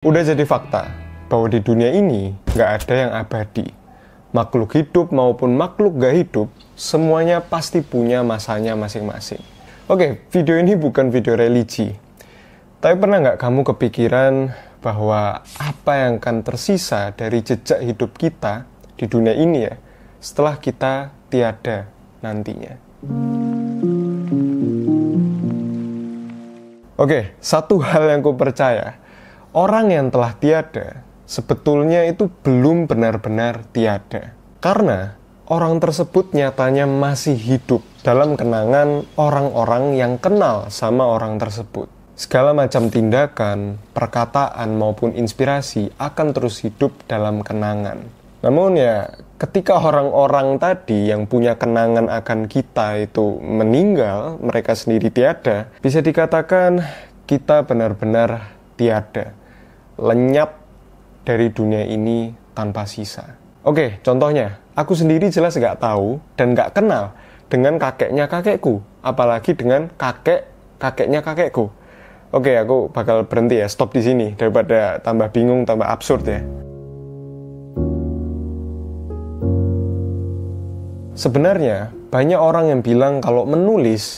Udah jadi fakta bahwa di dunia ini nggak ada yang abadi. Makhluk hidup maupun makhluk gak hidup, semuanya pasti punya masanya masing-masing. Oke, video ini bukan video religi. Tapi pernah nggak kamu kepikiran bahwa apa yang akan tersisa dari jejak hidup kita di dunia ini ya, setelah kita tiada nantinya? Oke, satu hal yang ku percaya, orang yang telah tiada sebetulnya itu belum benar-benar tiada. Karena orang tersebut nyatanya masih hidup dalam kenangan orang-orang yang kenal sama orang tersebut. Segala macam tindakan, perkataan, maupun inspirasi akan terus hidup dalam kenangan. Namun ya, ketika orang-orang tadi yang punya kenangan akan kita itu meninggal, mereka sendiri tiada, bisa dikatakan kita benar-benar tiada lenyap dari dunia ini tanpa sisa. Oke, contohnya, aku sendiri jelas nggak tahu dan nggak kenal dengan kakeknya kakekku, apalagi dengan kakek kakeknya kakekku. Oke, aku bakal berhenti ya, stop di sini daripada tambah bingung, tambah absurd ya. Sebenarnya, banyak orang yang bilang kalau menulis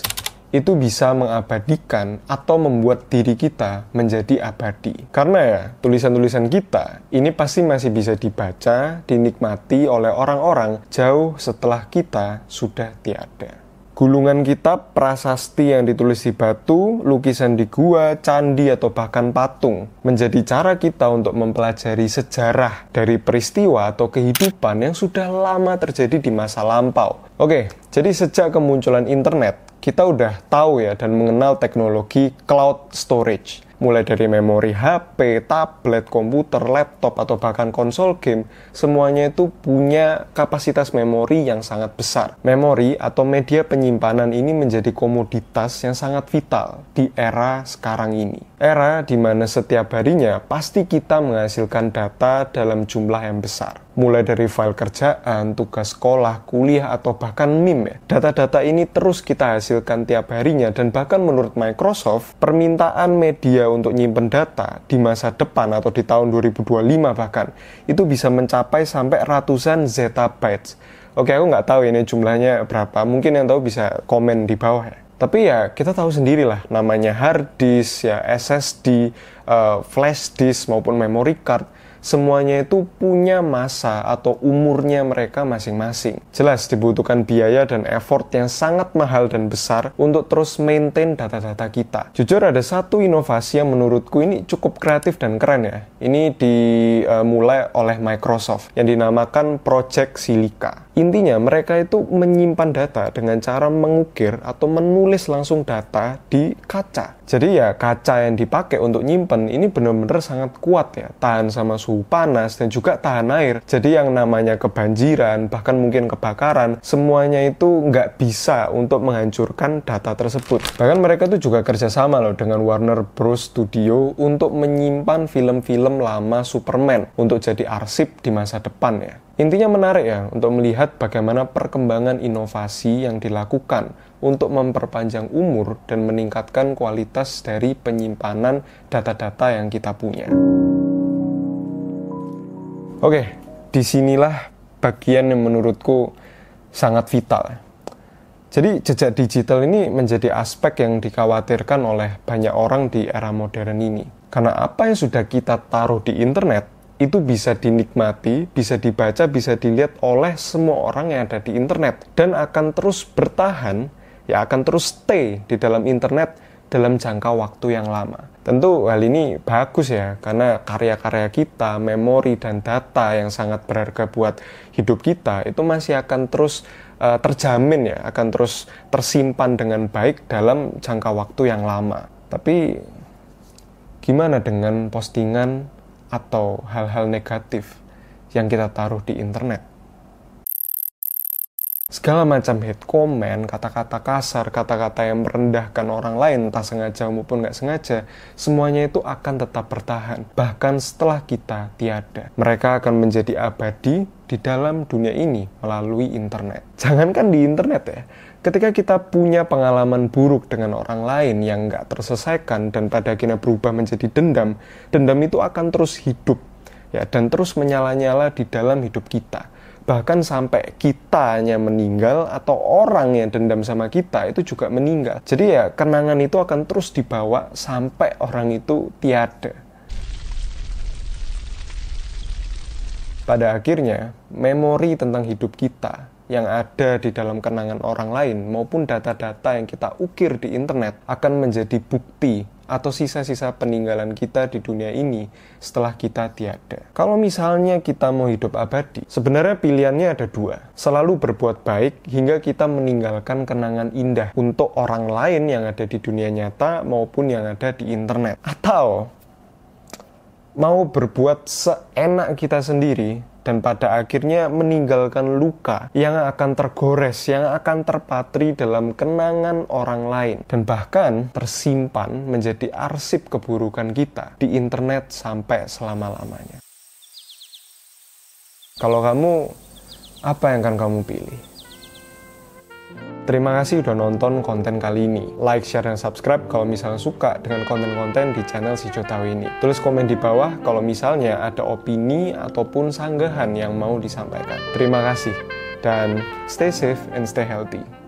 itu bisa mengabadikan atau membuat diri kita menjadi abadi. Karena ya, tulisan-tulisan kita ini pasti masih bisa dibaca, dinikmati oleh orang-orang jauh setelah kita sudah tiada. Gulungan kitab, prasasti yang ditulis di batu, lukisan di gua, candi, atau bahkan patung menjadi cara kita untuk mempelajari sejarah dari peristiwa atau kehidupan yang sudah lama terjadi di masa lampau. Oke, jadi sejak kemunculan internet, kita udah tahu ya dan mengenal teknologi cloud storage mulai dari memori HP, tablet, komputer, laptop, atau bahkan konsol game, semuanya itu punya kapasitas memori yang sangat besar. Memori atau media penyimpanan ini menjadi komoditas yang sangat vital di era sekarang ini. Era di mana setiap harinya pasti kita menghasilkan data dalam jumlah yang besar mulai dari file kerjaan, tugas sekolah, kuliah, atau bahkan meme. Data-data ini terus kita hasilkan tiap harinya dan bahkan menurut Microsoft, permintaan media untuk nyimpen data di masa depan atau di tahun 2025 bahkan itu bisa mencapai sampai ratusan zettabytes. Oke, aku nggak tahu ini jumlahnya berapa. Mungkin yang tahu bisa komen di bawah ya. Tapi ya kita tahu sendirilah namanya hard disk ya SSD, uh, eh, flash disk maupun memory card semuanya itu punya masa atau umurnya mereka masing-masing. Jelas dibutuhkan biaya dan effort yang sangat mahal dan besar untuk terus maintain data-data kita. Jujur ada satu inovasi yang menurutku ini cukup kreatif dan keren ya. Ini dimulai oleh Microsoft yang dinamakan Project Silica. Intinya mereka itu menyimpan data dengan cara mengukir atau menulis langsung data di kaca. Jadi ya kaca yang dipakai untuk nyimpen ini benar-benar sangat kuat ya, tahan sama suhu panas dan juga tahan air. Jadi yang namanya kebanjiran, bahkan mungkin kebakaran, semuanya itu nggak bisa untuk menghancurkan data tersebut. Bahkan mereka tuh juga kerjasama loh dengan Warner Bros Studio untuk menyimpan film-film lama Superman untuk jadi arsip di masa depan ya. Intinya menarik ya untuk melihat bagaimana perkembangan inovasi yang dilakukan untuk memperpanjang umur dan meningkatkan kualitas dari penyimpanan data-data yang kita punya. Oke, disinilah bagian yang menurutku sangat vital. Jadi jejak digital ini menjadi aspek yang dikhawatirkan oleh banyak orang di era modern ini. Karena apa yang sudah kita taruh di internet itu bisa dinikmati, bisa dibaca, bisa dilihat oleh semua orang yang ada di internet dan akan terus bertahan, ya akan terus stay di dalam internet dalam jangka waktu yang lama. Tentu hal ini bagus ya, karena karya-karya kita, memori dan data yang sangat berharga buat hidup kita itu masih akan terus uh, terjamin ya, akan terus tersimpan dengan baik dalam jangka waktu yang lama. Tapi gimana dengan postingan atau hal-hal negatif yang kita taruh di internet. Segala macam hate comment, kata-kata kasar, kata-kata yang merendahkan orang lain, entah sengaja maupun nggak sengaja, semuanya itu akan tetap bertahan, bahkan setelah kita tiada. Mereka akan menjadi abadi di dalam dunia ini melalui internet. Jangankan di internet ya, Ketika kita punya pengalaman buruk dengan orang lain yang nggak terselesaikan dan pada akhirnya berubah menjadi dendam, dendam itu akan terus hidup ya dan terus menyala-nyala di dalam hidup kita. Bahkan sampai kitanya meninggal atau orang yang dendam sama kita itu juga meninggal. Jadi ya kenangan itu akan terus dibawa sampai orang itu tiada. Pada akhirnya, memori tentang hidup kita yang ada di dalam kenangan orang lain maupun data-data yang kita ukir di internet akan menjadi bukti atau sisa-sisa peninggalan kita di dunia ini setelah kita tiada. Kalau misalnya kita mau hidup abadi, sebenarnya pilihannya ada dua. Selalu berbuat baik hingga kita meninggalkan kenangan indah untuk orang lain yang ada di dunia nyata maupun yang ada di internet. Atau mau berbuat seenak kita sendiri dan pada akhirnya meninggalkan luka yang akan tergores, yang akan terpatri dalam kenangan orang lain, dan bahkan tersimpan menjadi arsip keburukan kita di internet sampai selama-lamanya. Kalau kamu, apa yang akan kamu pilih? Terima kasih udah nonton konten kali ini. Like, share, dan subscribe kalau misalnya suka dengan konten-konten di channel Si Jotawi ini. Tulis komen di bawah kalau misalnya ada opini ataupun sanggahan yang mau disampaikan. Terima kasih, dan stay safe and stay healthy.